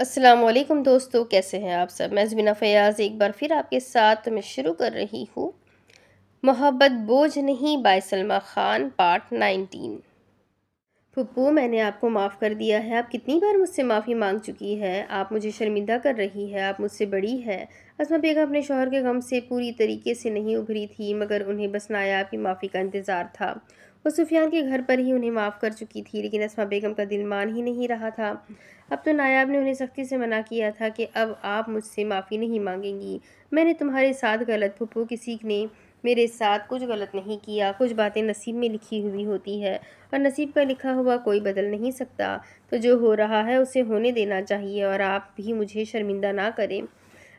असलकम दोस्तों कैसे हैं आप सब मैं जमीना फ़याज़ एक बार फिर आपके साथ मैं शुरू कर रही हूँ मोहब्बत बोझ नहीं by Salma Khan part nineteen Pappu मैंने आपको माफ़ कर दिया है आप कितनी बार मुझसे माफ़ी मांग चुकी है आप मुझे शर्मिंदा कर रही है आप मुझसे बड़ी है असमा बेगम अपने शोहर के गम से पूरी तरीके से नहीं उभरी थी मगर उन्हें बस नायाब की माफ़ी का इंतज़ार था वो सुफियान के घर पर ही उन्हें माफ़ कर चुकी थी लेकिन असमा बेगम का दिल मान ही नहीं रहा था अब तो नायाब ने उन्हें सख्ती से मना किया था कि अब आप मुझसे माफ़ी नहीं मांगेंगी मैंने तुम्हारे साथ गलत फूपो किसी ने मेरे साथ कुछ गलत नहीं किया कुछ बातें नसीब में लिखी हुई होती है और नसीब का लिखा हुआ कोई बदल नहीं सकता तो जो हो रहा है उसे होने देना चाहिए और आप भी मुझे शर्मिंदा ना करें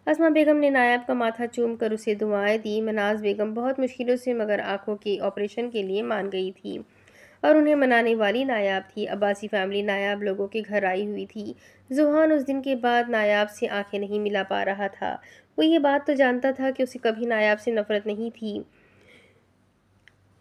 असमा बेगम ने नायाब का माथा चूम कर उसे दुआएं दी मनाज बेगम बहुत मुश्किलों से मगर आंखों के ऑपरेशन के लिए मान गई थी और उन्हें मनाने वाली नायाब थी अब्बासी फैमिली नायाब लोगों के घर आई हुई थी जुहान उस दिन के बाद नायाब से आंखें नहीं मिला पा रहा था वो ये बात तो जानता था कि उसे कभी नायाब से नफ़रत नहीं थी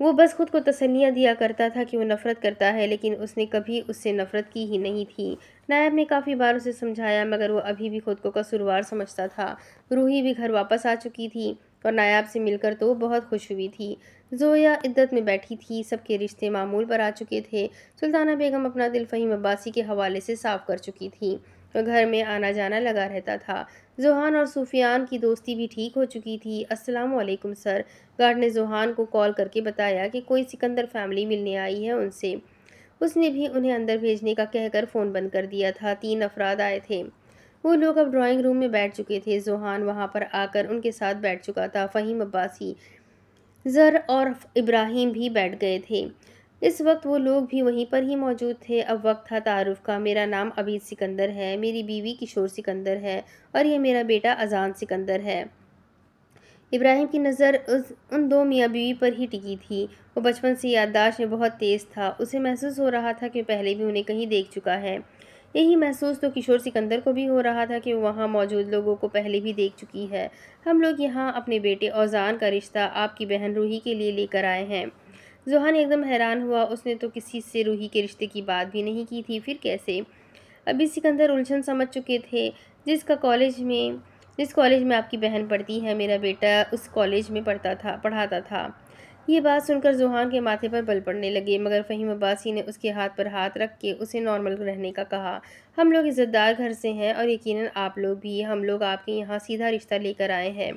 वो बस ख़ुद को तसलियाँ दिया करता था कि वो नफ़रत करता है लेकिन उसने कभी उससे नफ़रत की ही नहीं थी नायब ने काफ़ी बार उसे समझाया मगर वो अभी भी खुद को कसुरवार समझता था रूही भी घर वापस आ चुकी थी और नायाब से मिलकर तो बहुत खुश हुई थी जोया इद्दत में बैठी थी सबके रिश्ते मामूल पर आ चुके थे सुल्ताना बेगम अपना दिल फ़हीम अब्बासी के हवाले से साफ़ कर चुकी थी घर में आना जाना लगा रहता था जोहान और सूफियान की दोस्ती भी ठीक हो चुकी थी अस्सलाम वालेकुम सर गार्ड ने जोहान को कॉल करके बताया कि कोई सिकंदर फैमिली मिलने आई है उनसे उसने भी उन्हें अंदर भेजने का कहकर फ़ोन बंद कर दिया था तीन अफराद आए थे वो लोग अब ड्राइंग रूम में बैठ चुके थे जोहान वहाँ पर आकर उनके साथ बैठ चुका था फ़हीम अब्बासी ज़र और इब्राहिम भी बैठ गए थे इस वक्त वो लोग भी वहीं पर ही मौजूद थे अब वक्त था तारुफ का मेरा नाम अबीद सिकंदर है मेरी बीवी किशोर सिकंदर है और यह मेरा बेटा अजान सिकंदर है इब्राहिम की नज़र उस उन दो मियाँ बीवी पर ही टिकी थी वो बचपन से याददाश्त में बहुत तेज़ था उसे महसूस हो रहा था कि पहले भी उन्हें कहीं देख चुका है यही महसूस तो किशोर सिकंदर को भी हो रहा था कि वहाँ मौजूद लोगों को पहले भी देख चुकी है हम लोग यहाँ अपने बेटे औजान का रिश्ता आपकी बहन रूही के लिए लेकर आए हैं जुहान एकदम हैरान हुआ उसने तो किसी से रूही के रिश्ते की बात भी नहीं की थी फिर कैसे अभी सिकंदर उलझन समझ चुके थे जिसका कॉलेज में जिस कॉलेज में आपकी बहन पढ़ती है मेरा बेटा उस कॉलेज में पढ़ता था पढ़ाता था ये बात सुनकर ज़ुहान के माथे पर बल पड़ने लगे मगर फ़हीम अब्बासी ने उसके हाथ पर हाथ रख के उसे नॉर्मल रहने का कहा हम लोग इज़्ज़तदार घर से हैं और यकीनन आप लोग भी हम लोग आपके यहाँ सीधा रिश्ता लेकर आए हैं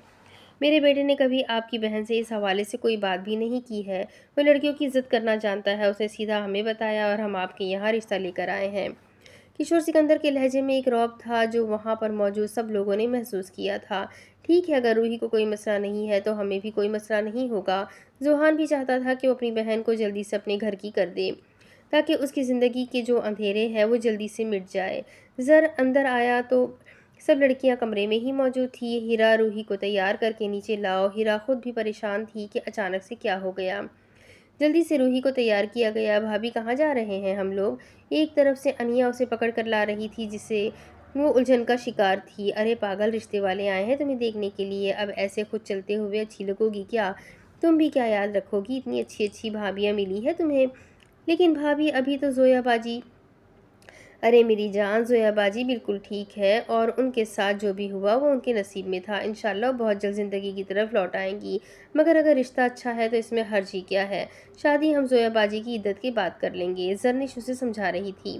मेरे बेटे ने कभी आपकी बहन से इस हवाले से कोई बात भी नहीं की है वह लड़कियों की इज्जत करना जानता है उसने सीधा हमें बताया और हम आपके यहाँ रिश्ता लेकर आए हैं किशोर सिकंदर के लहजे में एक रौब था जो वहाँ पर मौजूद सब लोगों ने महसूस किया था ठीक है अगर रूही को कोई मसला नहीं है तो हमें भी कोई मसला नहीं होगा जोहान भी चाहता था कि वो अपनी बहन को जल्दी से अपने घर की कर दे ताकि उसकी ज़िंदगी के जो अंधेरे हैं वो जल्दी से मिट जाए ज़र अंदर आया तो सब लड़कियां कमरे में ही मौजूद थी हीरा रूही को तैयार करके नीचे लाओ हीरा खुद भी परेशान थी कि अचानक से क्या हो गया जल्दी से रूही को तैयार किया गया भाभी कहाँ जा रहे हैं हम लोग एक तरफ से अनिया उसे पकड़ कर ला रही थी जिसे वो उलझन का शिकार थी अरे पागल रिश्ते वाले आए हैं तुम्हें देखने के लिए अब ऐसे खुद चलते हुए अच्छी लगोगी क्या तुम भी क्या याद रखोगी इतनी अच्छी अच्छी भाभियाँ मिली है तुम्हें लेकिन भाभी अभी तो जोयाबाजी अरे मेरी जान जोया बाजी बिल्कुल ठीक है और उनके साथ जो भी हुआ वो उनके नसीब में था इन बहुत जल्द ज़िंदगी की तरफ लौट आएंगी मगर अगर रिश्ता अच्छा है तो इसमें हर जी क्या है शादी हम जोया बाजी की इद्दत की बात कर लेंगे जरनिश उसे समझा रही थी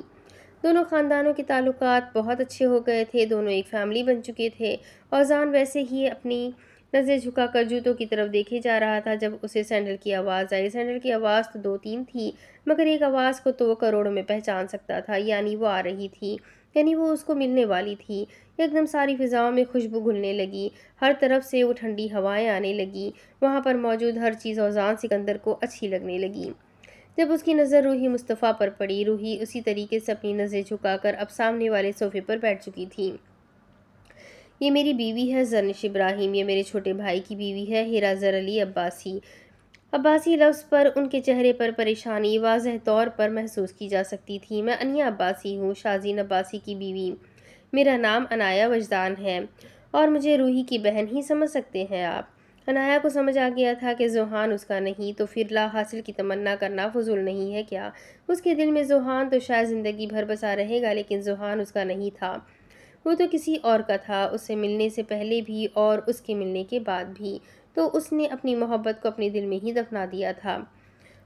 दोनों ख़ानदानों के ताल्लुक बहुत अच्छे हो गए थे दोनों एक फ़ैमिली बन चुके थे और जान वैसे ही अपनी नज़रें झुका कर जूतों की तरफ देखे जा रहा था जब उसे सैंडल की आवाज़ आई सैंडल की आवाज़ तो दो तीन थी मगर एक आवाज़ को तो वह करोड़ों में पहचान सकता था यानी वो आ रही थी यानी वो उसको मिलने वाली थी एकदम सारी फिज़ाओं में खुशबू घुलने लगी हर तरफ से वो ठंडी हवाएं आने लगी वहाँ पर मौजूद हर चीज़ औजान सिकंदर को अच्छी लगने लगी जब उसकी नज़र रूही मुस्तफ़ा पर पड़ी रूही उसी तरीके से अपनी नज़रें झुकाकर अब सामने वाले सोफे पर बैठ चुकी थी ये मेरी बीवी है जनिश इब्राहिम ये मेरे छोटे भाई की बीवी है हिरा जर अली अब्बासी अब्बासी लफ्ज़ पर उनके चेहरे पर परेशानी वाज तौर पर महसूस की जा सकती थी मैं अनिया अब्बासी हूँ शाजीन अब्बासी की बीवी मेरा नाम अनाया वजदान है और मुझे रूही की बहन ही समझ सकते हैं आप अनाया को समझ आ गया था कि जुहान उसका नहीं तो फिर ला हासिल की तमन्ना करना फजूल नहीं है क्या उसके दिल में ज़ुहान तो शायद ज़िंदगी भर बसा रहेगा लेकिन ज़ुहान उसका नहीं था वो तो किसी और का था उससे मिलने से पहले भी और उसके मिलने के बाद भी तो उसने अपनी मोहब्बत को अपने दिल में ही दफना दिया था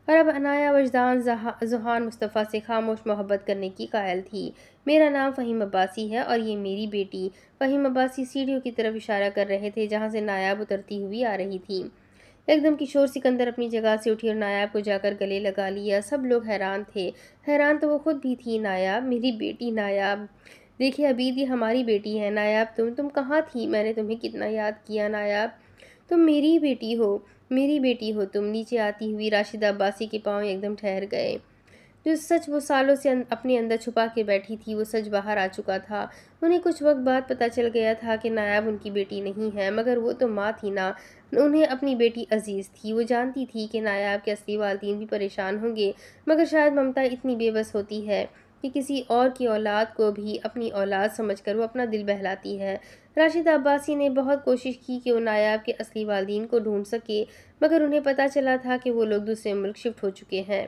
और अब अनाया वजदान जहान मुस्तफ़ा से खामोश मोहब्बत करने की कायल थी मेरा नाम फ़हीम अब्बासी है और ये मेरी बेटी फ़हीम अब्बासी सीढ़ियों की तरफ इशारा कर रहे थे जहाँ से नायाब उतरती हुई आ रही थी एकदम किशोर सिकंदर अपनी जगह से उठी और नायाब को जाकर गले लगा लिया सब लोग हैरान थे हैरान तो वो खुद भी थी नायाब मेरी बेटी नायाब देखिए अबीद ये हमारी बेटी है नायाब तुम तुम कहाँ थी मैंने तुम्हें कितना याद किया नायाब तुम मेरी बेटी हो मेरी बेटी हो तुम नीचे आती हुई राशिद अब्बासी के पाँव एकदम ठहर गए जो सच वो सालों से अं, अपने अंदर छुपा के बैठी थी वो सच बाहर आ चुका था उन्हें कुछ वक्त बाद पता चल गया था कि नायाब उनकी बेटी नहीं है मगर वो तो माँ थी ना उन्हें अपनी बेटी अजीज़ थी वो जानती थी कि नायाब के असली वालदीन भी परेशान होंगे मगर शायद ममता इतनी बेबस होती है कि किसी और की औलाद को भी अपनी औलाद समझकर वो अपना दिल बहलाती है राशिद अब्बासी ने बहुत कोशिश की कि वो नायाब के असली वालदीन को ढूंढ सके मगर उन्हें पता चला था कि वो लोग दूसरे मुल्क शिफ्ट हो चुके हैं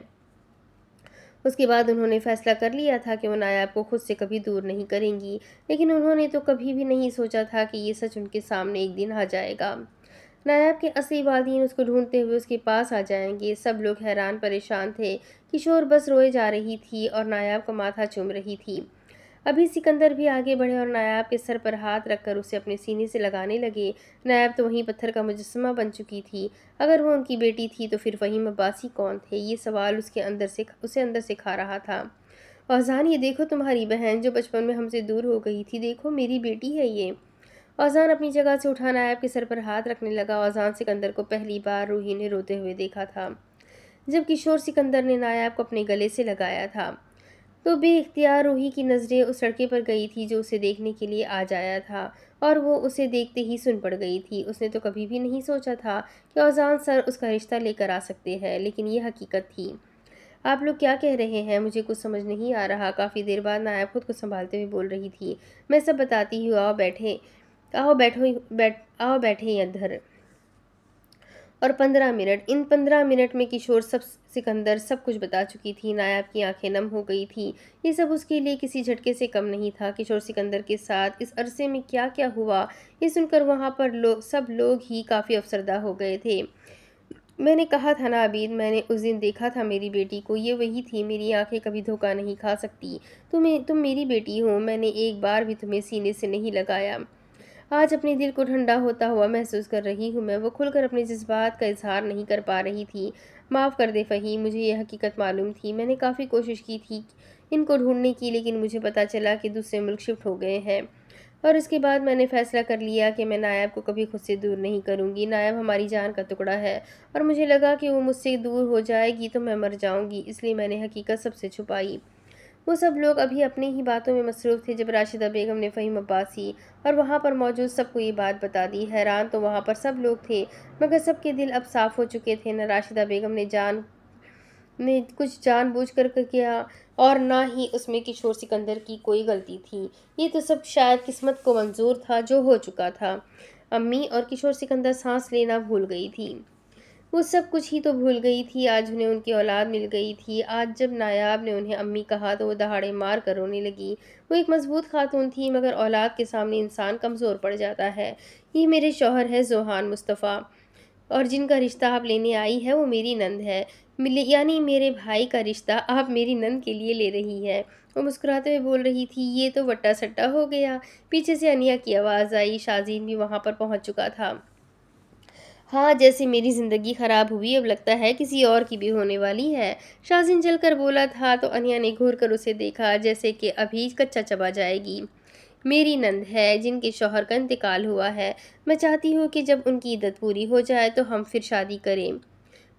उसके बाद उन्होंने फैसला कर लिया था कि वो नायाब को खुद से कभी दूर नहीं करेंगी लेकिन उन्होंने तो कभी भी नहीं सोचा था कि ये सच उनके सामने एक दिन आ जाएगा नायाब के असली वालदीन उसको ढूंढते हुए उसके पास आ जाएंगे सब लोग हैरान परेशान थे किशोर बस रोए जा रही थी और नायाब का माथा चूम रही थी अभी सिकंदर भी आगे बढ़े और नायाब के सर पर हाथ रखकर उसे अपने सीने से लगाने लगे नायाब तो वहीं पत्थर का मुजस्मा बन चुकी थी अगर वो उनकी बेटी थी तो फिर वहीं अब्बासी कौन थे ये सवाल उसके अंदर से उसे अंदर से खा रहा था औजान ये देखो तुम्हारी बहन जो बचपन में हमसे दूर हो गई थी देखो मेरी बेटी है ये औजान अपनी जगह से उठा नायब के सर पर हाथ रखने लगा औजान सिकंदर को पहली बार रूही ने रोते हुए देखा था जब किशोर सिकंदर ने नायाब को अपने गले से लगाया था तो बेख्तियार रूही की नज़रें उस लड़के पर गई थी जो उसे देखने के लिए आ जाया था और वो उसे देखते ही सुन पड़ गई थी उसने तो कभी भी नहीं सोचा था कि औजान सर उसका रिश्ता लेकर आ सकते हैं लेकिन ये हकीकत थी आप लोग क्या कह रहे हैं मुझे कुछ समझ नहीं आ रहा काफ़ी देर बाद नायब खुद को संभालते हुए बोल रही थी मैं सब बताती हुआ आओ बैठे आओ बैठो बैठ आओ बैठे इधर और पंद्रह मिनट इन पंद्रह मिनट में किशोर सब सिकंदर सब कुछ बता चुकी थी नायाब की आंखें नम हो गई थी ये सब उसके लिए किसी झटके से कम नहीं था किशोर सिकंदर के साथ इस अरसे में क्या क्या हुआ ये सुनकर वहाँ पर लोग सब लोग ही काफ़ी अफसरदा हो गए थे मैंने कहा था ना अबीद मैंने उस दिन देखा था मेरी बेटी को ये वही थी मेरी आंखें कभी धोखा नहीं खा सकती तुम्हें तुम मेरी बेटी हो मैंने एक बार भी तुम्हें सीने से नहीं लगाया आज अपने दिल को ठंडा होता हुआ महसूस कर रही हूँ मैं वो खुलकर अपने जज्बात का इजहार नहीं कर पा रही थी माफ़ कर दे फ़ही मुझे यह हकीकत मालूम थी मैंने काफ़ी कोशिश की थी इनको ढूंढने की लेकिन मुझे पता चला कि दूसरे मुल्क शिफ्ट हो गए हैं और उसके बाद मैंने फ़ैसला कर लिया कि मैं नायब को कभी खुद से दूर नहीं करूँगी नायब हमारी जान का टुकड़ा है और मुझे लगा कि वो मुझसे दूर हो जाएगी तो मैं मर जाऊँगी इसलिए मैंने हकीकत सबसे छुपाई वो सब लोग अभी अपनी ही बातों में मसरूफ़ थे जब राशिदा बेगम ने फ़हीम अब्बासी और वहाँ पर मौजूद सबको ये बात बता दी हैरान तो वहाँ पर सब लोग थे मगर सबके दिल अब साफ़ हो चुके थे न राशिदा बेगम ने जान ने कुछ जानबूझ कर किया और ना ही उसमें किशोर सिकंदर की कोई गलती थी ये तो सब शायद किस्मत को मंजूर था जो हो चुका था अम्मी और किशोर सिकंदर सांस लेना भूल गई थी वो सब कुछ ही तो भूल गई थी आज उन्हें उनकी औलाद मिल गई थी आज जब नायाब ने उन्हें अम्मी कहा तो वो दहाड़े मार कर रोने लगी वो एक मजबूत खातून थी मगर औलाद के सामने इंसान कमज़ोर पड़ जाता है ये मेरे शौहर है जोहान मुस्तफ़ा और जिनका रिश्ता आप लेने आई है वो मेरी नंद है यानी मेरे भाई का रिश्ता आप मेरी नंद के लिए ले रही है वो मुस्कुराते हुए बोल रही थी ये तो वट्टा सट्टा हो गया पीछे से अनिया की आवाज़ आई शाजीन भी वहाँ पर पहुँच चुका था हाँ जैसे मेरी ज़िंदगी ख़राब हुई अब लगता है किसी और की भी होने वाली है शाजिन जलकर बोला था तो अनिया ने घूर कर उसे देखा जैसे कि अभी कच्चा चबा जाएगी मेरी नंद है जिनके शौहर का इंतकाल हुआ है मैं चाहती हूँ कि जब उनकी इद्दत पूरी हो जाए तो हम फिर शादी करें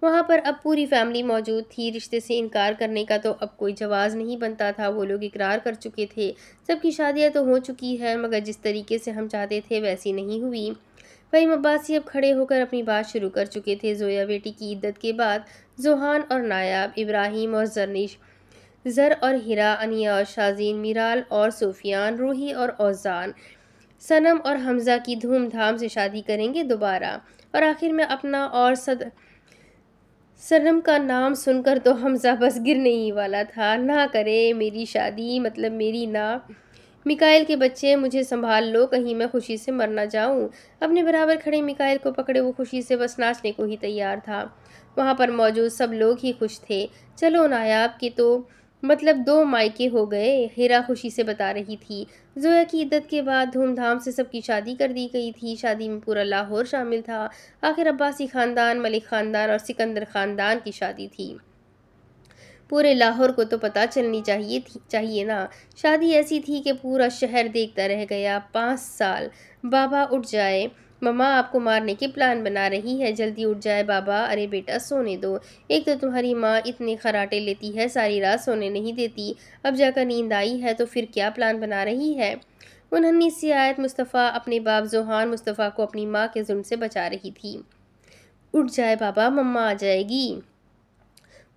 वहाँ पर अब पूरी फैमिली मौजूद थी रिश्ते से इनकार करने का तो अब कोई जवाज़ नहीं बनता था वो लोग इकरार कर चुके थे सबकी शादियाँ तो हो चुकी है मगर जिस तरीके से हम चाहते थे वैसी नहीं हुई फहीम अब्बासी अब खड़े होकर अपनी बात शुरू कर चुके थे जोया बेटी की इद्दत के बाद जोहान और नायाब इब्राहिम और जरनीश जर और हिरा अनिया और शाजीन मिराल और सूफियान रूही और औजान सनम और हमज़ा की धूमधाम से शादी करेंगे दोबारा और आखिर में अपना और सद सनम का नाम सुनकर तो हमज़ा बस गिरने ही वाला था ना करे मेरी शादी मतलब मेरी ना मिकाइल के बच्चे मुझे संभाल लो कहीं मैं खुशी से मर ना जाऊँ अपने बराबर खड़े मिकाइल को पकड़े वो खुशी से बस नाचने को ही तैयार था वहाँ पर मौजूद सब लोग ही खुश थे चलो नायाब के तो मतलब दो मायके हो गए हेरा खुशी से बता रही थी जोया की इद्दत के बाद धूमधाम से सबकी शादी कर दी गई थी शादी में पूरा लाहौर शामिल था आखिर अब्बासी ख़ानदान मलिक ख़ानदान और सिकंदर ख़ानदान की शादी थी पूरे लाहौर को तो पता चलनी चाहिए थी चाहिए ना शादी ऐसी थी कि पूरा शहर देखता रह गया पाँच साल बाबा उठ जाए ममा आपको मारने के प्लान बना रही है जल्दी उठ जाए बाबा अरे बेटा सोने दो एक तो तुम्हारी माँ इतने खराटे लेती है सारी रात सोने नहीं देती अब जाकर नींद आई है तो फिर क्या प्लान बना रही है उन्होंने इसी आयत मुस्तफ़ा अपने बाप जोहान मुस्तफ़ा को अपनी माँ के जुर्म से बचा रही थी उठ जाए बाबा मम्मा आ जाएगी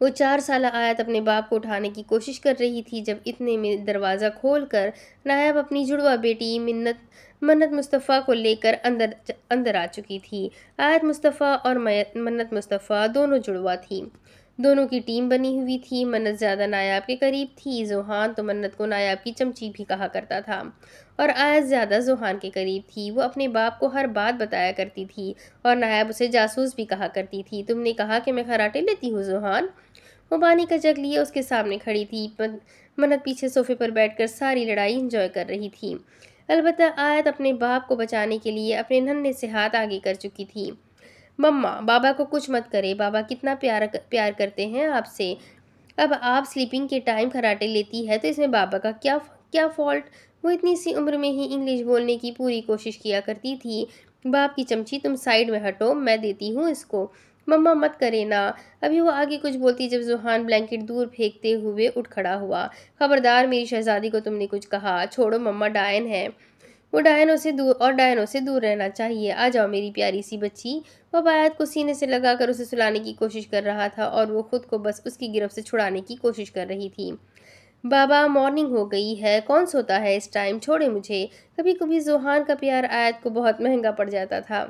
वो चार साल आयत अपने बाप को उठाने की कोशिश कर रही थी जब इतने में दरवाज़ा खोलकर नायब अपनी जुड़वा बेटी मिन्नत मन्नत मुस्तफ़ा को लेकर अंदर अंदर आ चुकी थी आयत मुस्तफ़ा और मन्नत मुस्तफ़ा दोनों जुड़वा थी दोनों की टीम बनी हुई थी मन्नत ज़्यादा नायाब के करीब थी जोहान तो मन्नत को नायाब की चमची भी कहा करता था और आयत ज़्यादा जोहान के करीब थी वो अपने बाप को हर बात बताया करती थी और नायाब उसे जासूस भी कहा करती थी तुमने कहा कि मैं खराटे लेती हूँ जोहान वो पानी का जग लिए उसके सामने खड़ी थी मन्नत पीछे सोफे पर बैठकर सारी लड़ाई इंजॉय कर रही थी अलबत् आयत अपने बाप को बचाने के लिए अपने नन्हे से हाथ आगे कर चुकी थी मम्मा बाबा को कुछ मत करे बाबा कितना प्यार प्यार करते हैं आपसे अब आप स्लीपिंग के टाइम खराटे लेती है तो इसमें बाबा का क्या क्या फॉल्ट वो इतनी सी उम्र में ही इंग्लिश बोलने की पूरी कोशिश किया करती थी बाप की चमची तुम साइड में हटो मैं देती हूँ इसको मम्मा मत करे ना अभी वो आगे कुछ बोलती जब जुहान ब्लैंकेट दूर फेंकते हुए उठ खड़ा हुआ खबरदार मेरी शहजादी को तुमने कुछ कहा छोड़ो मम्मा डायन है वो डायनों से दूर और डायनों से दूर रहना चाहिए आ जाओ मेरी प्यारी सी बच्ची वह बायात को सीने से लगाकर उसे सुलाने की कोशिश कर रहा था और वो खुद को बस उसकी गिरफ्त से छुड़ाने की कोशिश कर रही थी बाबा मॉर्निंग हो गई है कौन सोता है इस टाइम छोड़े मुझे कभी कभी जुहान का प्यार आयत को बहुत महंगा पड़ जाता था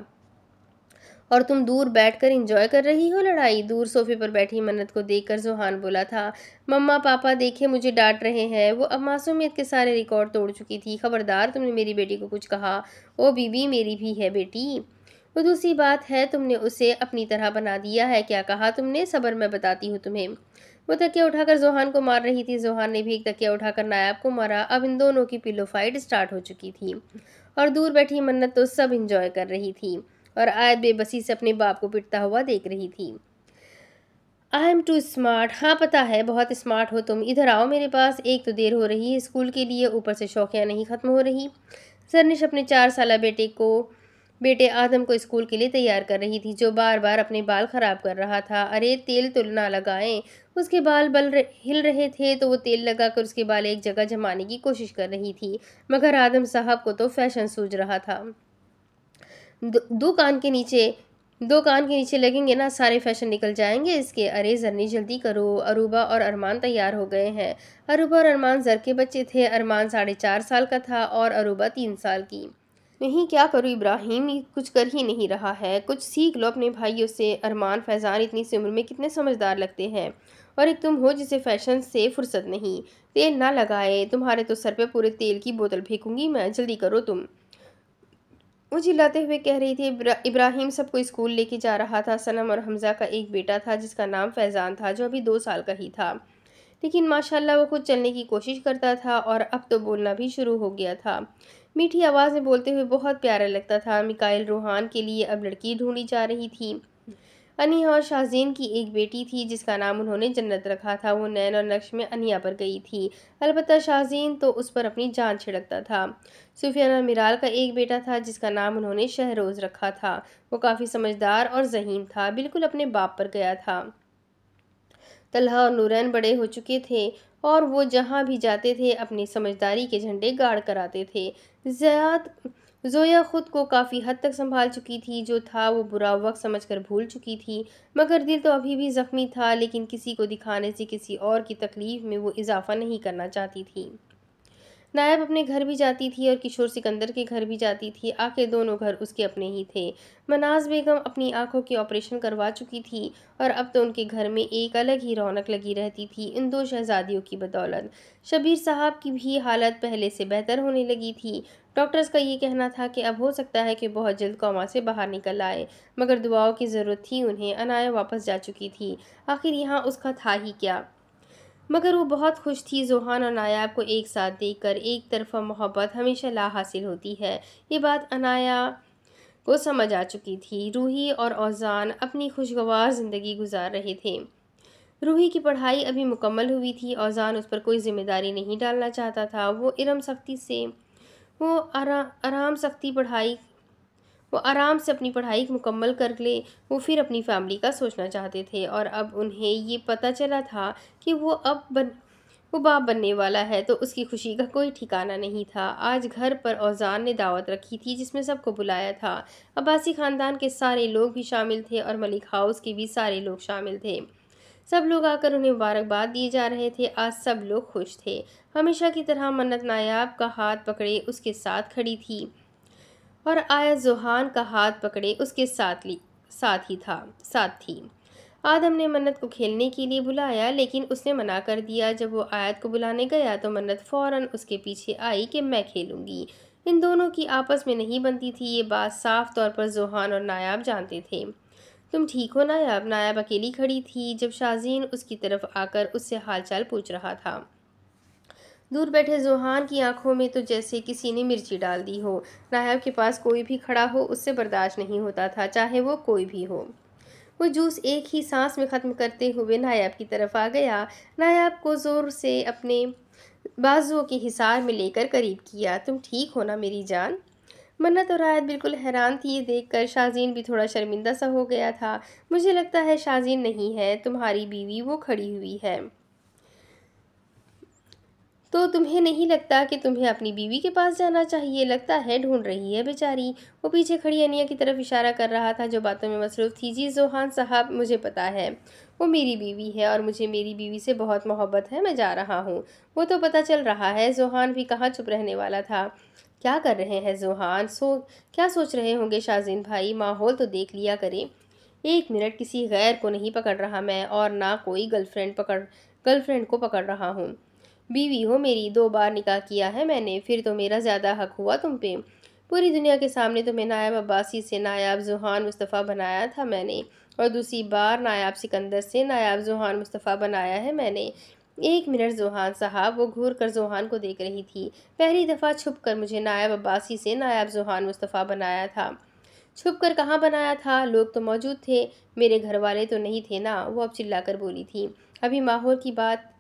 और तुम दूर बैठकर एंजॉय कर रही हो लड़ाई दूर सोफे पर बैठी मन्नत को देखकर जोहान बोला था मम्मा पापा देखे मुझे डांट रहे हैं वो अब मासूमियत के सारे रिकॉर्ड तोड़ चुकी थी खबरदार तुमने मेरी बेटी को कुछ कहा ओ बीबी मेरी भी है बेटी वो दूसरी बात है तुमने उसे अपनी तरह बना दिया है क्या कहा तुमने सबर मैं बताती हूँ तुम्हें वो तकिया उठाकर जोहान को मार रही थी जोहान ने भी एक तकिया उठाकर नायाब को मारा अब इन दोनों की पिलो फाइट स्टार्ट हो चुकी थी और दूर बैठी मन्नत तो सब इंजॉय कर रही थी और आयत बेबसी से अपने बाप को पिटता हुआ देख रही थी आई एम टू स्मार्ट हाँ पता है बहुत स्मार्ट हो तुम इधर आओ मेरे पास एक तो देर हो रही है स्कूल के लिए ऊपर से शौकियाँ नहीं ख़त्म हो रही सरनिश अपने चार साल बेटे को बेटे आदम को स्कूल के लिए तैयार कर रही थी जो बार बार अपने बाल ख़राब कर रहा था अरे तेल तो ना लगाएं उसके बाल बल र... हिल रहे थे तो वो तेल लगाकर उसके बाल एक जगह जमाने की कोशिश कर रही थी मगर आदम साहब को तो फैशन सूझ रहा था दो, दो कान के नीचे दो कान के नीचे लगेंगे ना सारे फैशन निकल जाएंगे इसके अरे जरनी जल्दी करो अरूबा और अरमान तैयार हो गए हैं अरूबा और अरमान जर के बच्चे थे अरमान साढ़े चार साल का था और अरूबा तीन साल की नहीं क्या करूँ इब्राहिम कुछ कर ही नहीं रहा है कुछ सीख लो अपने भाइयों से अरमान फैज़ान इतनी सी उम्र में कितने समझदार लगते हैं और एक तुम हो जिसे फैशन से फुर्सत नहीं तेल ना लगाए तुम्हारे तो सर पे पूरे तेल की बोतल फेंकूंगी मैं जल्दी करो तुम वो चिल्लाते हुए कह रही थी इब्राहिम सबको स्कूल लेके जा रहा था सनम और हमज़ा का एक बेटा था जिसका नाम फैज़ान था जो अभी दो साल का ही था लेकिन माशाल्लाह वो खुद चलने की कोशिश करता था और अब तो बोलना भी शुरू हो गया था मीठी आवाज़ में बोलते हुए बहुत प्यारा लगता था मिकाइल रूहान के लिए अब लड़की ढूँढी जा रही थी अनिया और शाहजीन की एक बेटी थी जिसका नाम उन्होंने जन्नत रखा था वो नैन और नक्श में अनिया पर गई थी अलबत् शाहजीन तो उस पर अपनी जान छिड़कता था सुफियाना मिराल का एक बेटा था जिसका नाम उन्होंने शहरोज़ रखा था वो काफ़ी समझदार और जहीन था बिल्कुल अपने बाप पर गया था तलहा और नूरन बड़े हो चुके थे और वो जहाँ भी जाते थे अपनी समझदारी के झंडे गाड़ कर आते थे ज़्यादा जोया ख़ुद को काफ़ी हद तक संभाल चुकी थी जो था वो बुरा वक्त समझकर भूल चुकी थी मगर दिल तो अभी भी ज़ख्मी था लेकिन किसी को दिखाने से किसी और की तकलीफ़ में वो इजाफ़ा नहीं करना चाहती थी नायब अपने घर भी जाती थी और किशोर सिकंदर के घर भी जाती थी आखिर दोनों घर उसके अपने ही थे मनाज बेगम अपनी आंखों के ऑपरेशन करवा चुकी थी और अब तो उनके घर में एक अलग ही रौनक लगी रहती थी इन दो शहजादियों की बदौलत शबीर साहब की भी हालत पहले से बेहतर होने लगी थी डॉक्टर्स का ये कहना था कि अब हो सकता है कि बहुत जल्द कौमा से बाहर निकल आए मगर दुआओं की ज़रूरत थी उन्हें अनाया वापस जा चुकी थी आखिर यहाँ उसका था ही क्या मगर वो बहुत खुश थी जोहान और नायाब को एक साथ देखकर एक तरफा मोहब्बत हमेशा ला हासिल होती है ये बात अनाया को समझ आ चुकी थी रूही और औजान अपनी खुशगवार ज़िंदगी गुजार रहे थे रूही की पढ़ाई अभी मुकम्मल हुई थी औजान उस पर कोई ज़िम्मेदारी नहीं डालना चाहता था वो इरम सख्ती से वो आरा आराम सख्ती पढ़ाई वो आराम से अपनी पढ़ाई मुकम्मल कर ले वो फिर अपनी फैमिली का सोचना चाहते थे और अब उन्हें ये पता चला था कि वो अब बन वो बाप बनने वाला है तो उसकी खुशी का कोई ठिकाना नहीं था आज घर पर औजान ने दावत रखी थी जिसमें सबको बुलाया था अब्बासी ख़ानदान के सारे लोग भी शामिल थे और मलिक हाउस के भी सारे लोग शामिल थे सब लोग आकर उन्हें मुबारकबाद दिए जा रहे थे आज सब लोग खुश थे हमेशा की तरह मन्नत नायाब का हाथ पकड़े उसके साथ खड़ी थी और आया जुहान का हाथ पकड़े उसके साथ ली साथ ही था साथ थी आदम ने मन्नत को खेलने के लिए बुलाया लेकिन उसने मना कर दिया जब वो आयत को बुलाने गया तो मन्नत फ़ौरन उसके पीछे आई कि मैं खेलूँगी इन दोनों की आपस में नहीं बनती थी ये बात साफ तौर पर जुहान और नायाब जानते थे तुम ठीक हो नायाब नायाब अकेली खड़ी थी जब शाजीन उसकी तरफ आकर उससे हालचाल पूछ रहा था दूर बैठे जोहान की आंखों में तो जैसे किसी ने मिर्ची डाल दी हो नायाब के पास कोई भी खड़ा हो उससे बर्दाश्त नहीं होता था चाहे वो कोई भी हो वो जूस एक ही सांस में ख़त्म करते हुए नायाब की तरफ आ गया नायाब को ज़ोर से अपने बाजुओं के हिसार में लेकर करीब किया तुम ठीक हो ना मेरी जान मन्नत तो और रायत बिल्कुल हैरान थी ये देखकर शाजीन भी थोड़ा शर्मिंदा सा हो गया था मुझे लगता है शाजीन नहीं है तुम्हारी बीवी वो खड़ी हुई है तो तुम्हें नहीं लगता कि तुम्हें अपनी बीवी के पास जाना चाहिए लगता है ढूंढ रही है बेचारी वो पीछे खड़ी अनिया की तरफ इशारा कर रहा था जो बातों में मसरूफ़ थी जी जोहान साहब मुझे पता है वो मेरी बीवी है और मुझे मेरी बीवी से बहुत मोहब्बत है मैं जा रहा हूँ वो तो पता चल रहा है जोहान भी कहाँ चुप रहने वाला था क्या कर रहे हैं जोहान सो क्या सोच रहे होंगे शाजिन भाई माहौल तो देख लिया करें एक मिनट किसी गैर को नहीं पकड़ रहा मैं और ना कोई गर्लफ्रेंड पकड़ गर्लफ्रेंड को पकड़ रहा हूँ बीवी हो मेरी दो बार निकाह किया है मैंने फिर तो मेरा ज़्यादा हक हुआ तुम पे पूरी दुनिया के सामने तुम्हें नायब अब्बासी से नायाब जुहान मुस्तफ़ा बनाया था मैंने और दूसरी बार नायाब सिकंदर से नायाब जुहान मुस्तफ़ा बनाया है मैंने एक मिनट जोहान साहब वो घूर कर जोहान को देख रही थी पहली दफ़ा छुप कर मुझे नायब अब्बासी से नायब जोहान मुस्तफ़ा बनाया था छुप कर कहाँ बनाया था लोग तो मौजूद थे मेरे घर वाले तो नहीं थे ना वो अब चिल्ला कर बोली थी अभी माहौल की बात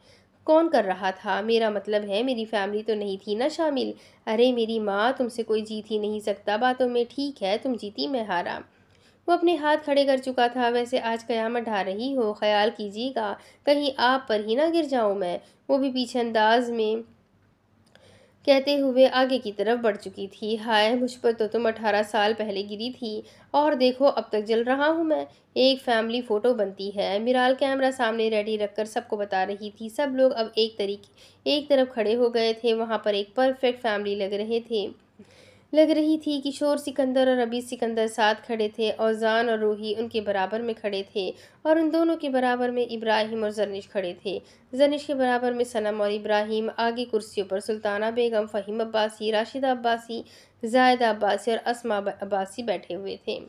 कौन कर रहा था मेरा मतलब है मेरी फैमिली तो नहीं थी ना शामिल अरे मेरी माँ तुमसे कोई जीत ही नहीं सकता बातों में ठीक है तुम जीती मैं हारा वो अपने हाथ खड़े कर चुका था वैसे आज कयामत ढा रही हो ख्याल कीजिएगा कहीं आप पर ही ना गिर जाऊँ मैं वो भी पीछे अंदाज में कहते हुए आगे की तरफ बढ़ चुकी थी हाय मुझ पर तो तुम अठारह साल पहले गिरी थी और देखो अब तक जल रहा हूँ मैं एक फैमिली फ़ोटो बनती है मिराल कैमरा सामने रेडी रखकर सबको बता रही थी सब लोग अब एक तरीके एक तरफ खड़े हो गए थे वहाँ पर एक परफेक्ट फैमिली लग रहे थे लग रही थी किशोर सिकंदर और अबी सिकंदर साथ खड़े थे और जान और रूही उनके बराबर में खड़े थे और उन दोनों के बराबर में इब्राहिम और जनिश खड़े थे जनिश के बराबर में सनम और इब्राहिम आगे कुर्सियों पर सुल्ताना बेगम फ़हीम अब्बासी राशिदा अब्बासी जायद अब्बासी और असमा अब्बासी बैठे हुए थे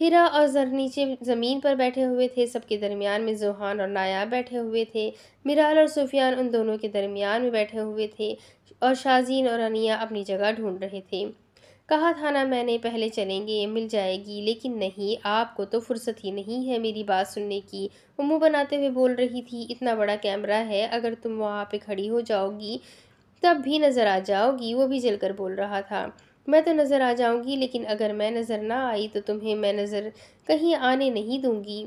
हिरा और जर नीचे ज़मीन पर बैठे हुए थे सबके दरमियान में जोहान और नायाब बैठे हुए थे मिराल और सूफियान उन दोनों के दरमियान में बैठे हुए थे और शाजीन और अनिया अपनी जगह ढूंढ रहे थे कहा था ना मैंने पहले चलेंगे मिल जाएगी लेकिन नहीं आपको तो फुर्सत ही नहीं है मेरी बात सुनने की वो मुँह बनाते हुए बोल रही थी इतना बड़ा कैमरा है अगर तुम वहाँ पर खड़ी हो जाओगी तब भी नज़र आ जाओगी वो भी जलकर बोल रहा था मैं तो नज़र आ जाऊंगी लेकिन अगर मैं नज़र ना आई तो तुम्हें मैं नज़र कहीं आने नहीं दूंगी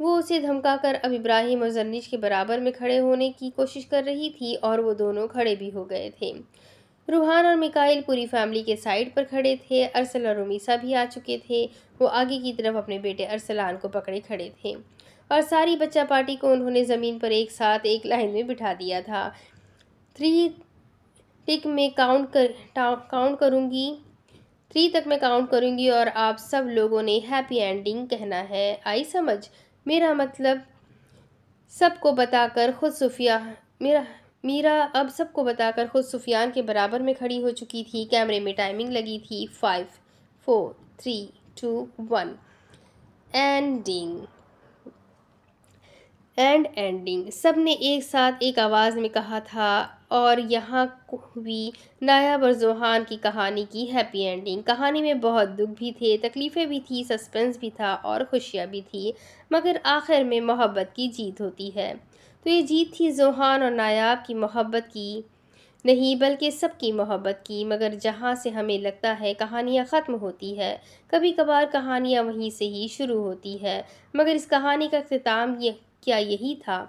वो उसे धमकाकर अब इब्राहिम और जरनीश के बराबर में खड़े होने की कोशिश कर रही थी और वो दोनों खड़े भी हो गए थे रूहान और मिकाइल पूरी फैमिली के साइड पर खड़े थे अरसल और उमीसा भी आ चुके थे वो आगे की तरफ अपने बेटे अरसलान को पकड़े खड़े थे और सारी बच्चा पार्टी को उन्होंने ज़मीन पर एक साथ एक लाइन में बिठा दिया था थ्री टिक मैं काउंट कर काउंट करूँगी थ्री तक मैं काउंट करूँगी और आप सब लोगों ने हैप्पी एंडिंग कहना है आई समझ मेरा मतलब सबको बताकर खुद सुफिया मेरा मीरा अब सबको बताकर खुद सुफियान के बराबर में खड़ी हो चुकी थी कैमरे में टाइमिंग लगी थी five four three two one ending and ending सब ने एक साथ एक आवाज़ में कहा था और यहाँ भी नायाब और जुहान की कहानी की हैप्पी एंडिंग कहानी में बहुत दुख भी थे तकलीफ़ें भी थी सस्पेंस भी था और खुशियाँ भी थी मगर आखिर में मोहब्बत की जीत होती है तो ये जीत थी जुहान और नायाब की मोहब्बत की नहीं बल्कि सबकी मोहब्बत की मगर जहाँ से हमें लगता है कहानियाँ ख़त्म होती है कभी कभार कहानियाँ वहीं से ही शुरू होती है मगर इस कहानी का अख्ताम ये क्या यही था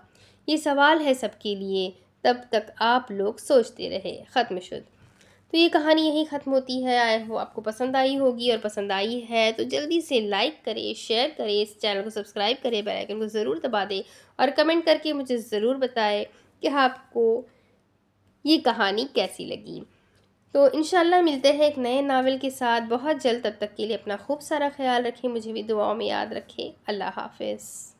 ये सवाल है सबके लिए तब तक आप लोग सोचते रहे ख़त्म शुद्ध तो ये कहानी यहीं ख़त्म होती है आई हो आपको पसंद आई होगी और पसंद आई है तो जल्दी से लाइक करें शेयर करें इस चैनल को सब्सक्राइब करें बेल आइकन को ज़रूर दबा दें और कमेंट करके मुझे ज़रूर बताएं कि आपको ये कहानी कैसी लगी तो इन मिलते हैं एक नए नावल के साथ बहुत जल्द तब तक के लिए अपना खूब सारा ख्याल रखें मुझे भी दुआओं में याद रखें अल्लाह हाफिज़